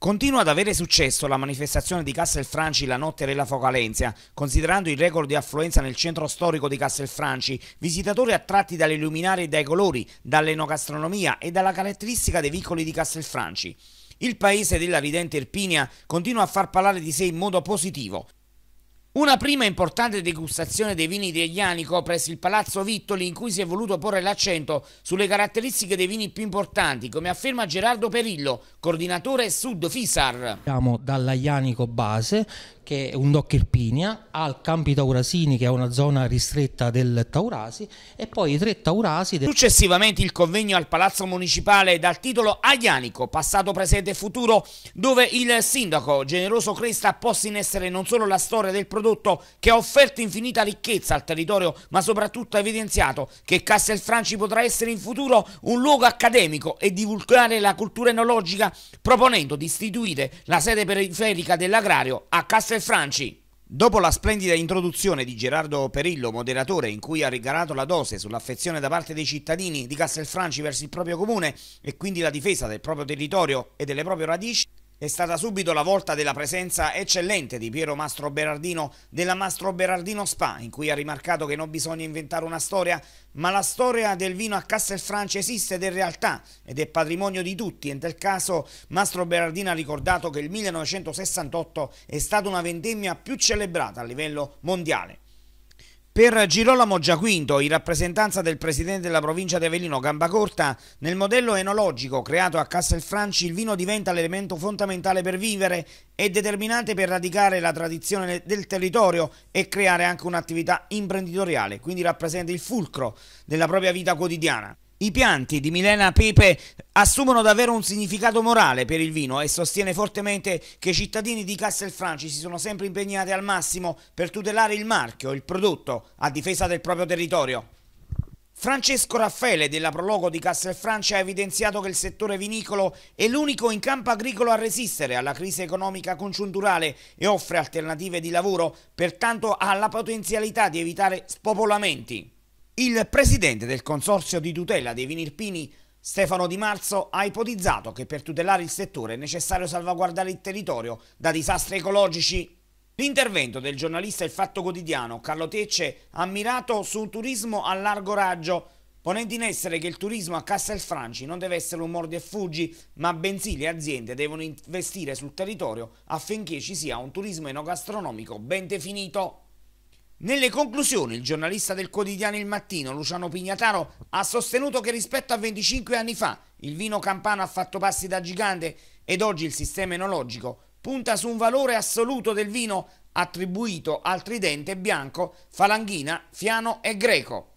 Continua ad avere successo la manifestazione di Castelfranci la notte della Focalenzia, considerando il record di affluenza nel centro storico di Castelfranci, visitatori attratti dalle luminarie e dai colori, dall'enogastronomia e dalla caratteristica dei vicoli di Castelfranci. Il paese della ridente Irpinia continua a far parlare di sé in modo positivo, una prima importante degustazione dei vini italiani presso il Palazzo Vittoli in cui si è voluto porre l'accento sulle caratteristiche dei vini più importanti, come afferma Gerardo Perillo, coordinatore Sud Fisar. Siamo dall'Aianico base, che è un DOC Irpinia, al Campi Taurasini, che è una zona ristretta del Taurasi, e poi i tre Taurasi. Successivamente il convegno al Palazzo Municipale dal titolo Aianico, passato, presente e futuro, dove il sindaco Generoso Cresta ha posto in essere non solo la storia del prodotto, prodotto che ha offerto infinita ricchezza al territorio, ma soprattutto ha evidenziato che Castelfranci potrà essere in futuro un luogo accademico e divulgare la cultura enologica, proponendo di istituire la sede periferica dell'agrario a Castelfranci. Dopo la splendida introduzione di Gerardo Perillo, moderatore, in cui ha regalato la dose sull'affezione da parte dei cittadini di Castelfranci verso il proprio comune e quindi la difesa del proprio territorio e delle proprie radici, è stata subito la volta della presenza eccellente di Piero Mastro Berardino della Mastro Berardino Spa, in cui ha rimarcato che non bisogna inventare una storia, ma la storia del vino a Castelfrancio esiste ed è realtà ed è patrimonio di tutti. E nel caso Mastro Berardino ha ricordato che il 1968 è stata una vendemmia più celebrata a livello mondiale. Per Girolamo Giaquinto, in rappresentanza del presidente della provincia di Avellino Gambacorta, nel modello enologico creato a Castelfranci il vino diventa l'elemento fondamentale per vivere e determinante per radicare la tradizione del territorio e creare anche un'attività imprenditoriale, quindi rappresenta il fulcro della propria vita quotidiana. I pianti di Milena Pepe assumono davvero un significato morale per il vino e sostiene fortemente che i cittadini di Castelfranci si sono sempre impegnati al massimo per tutelare il marchio, il prodotto, a difesa del proprio territorio. Francesco Raffaele della Prologo di Castelfrancia ha evidenziato che il settore vinicolo è l'unico in campo agricolo a resistere alla crisi economica congiunturale e offre alternative di lavoro, pertanto ha la potenzialità di evitare spopolamenti. Il presidente del Consorzio di tutela dei Vinirpini, Stefano Di Marzo, ha ipotizzato che per tutelare il settore è necessario salvaguardare il territorio da disastri ecologici. L'intervento del giornalista Il Fatto Quotidiano Carlo Tecce ha mirato su un turismo a largo raggio, ponendo in essere che il turismo a Castelfranci non deve essere un mordi e fuggi, ma bensì le aziende devono investire sul territorio affinché ci sia un turismo enogastronomico ben definito. Nelle conclusioni, il giornalista del quotidiano Il Mattino, Luciano Pignataro, ha sostenuto che rispetto a 25 anni fa il vino campano ha fatto passi da gigante ed oggi il sistema enologico punta su un valore assoluto del vino attribuito al tridente bianco, falanghina, fiano e greco.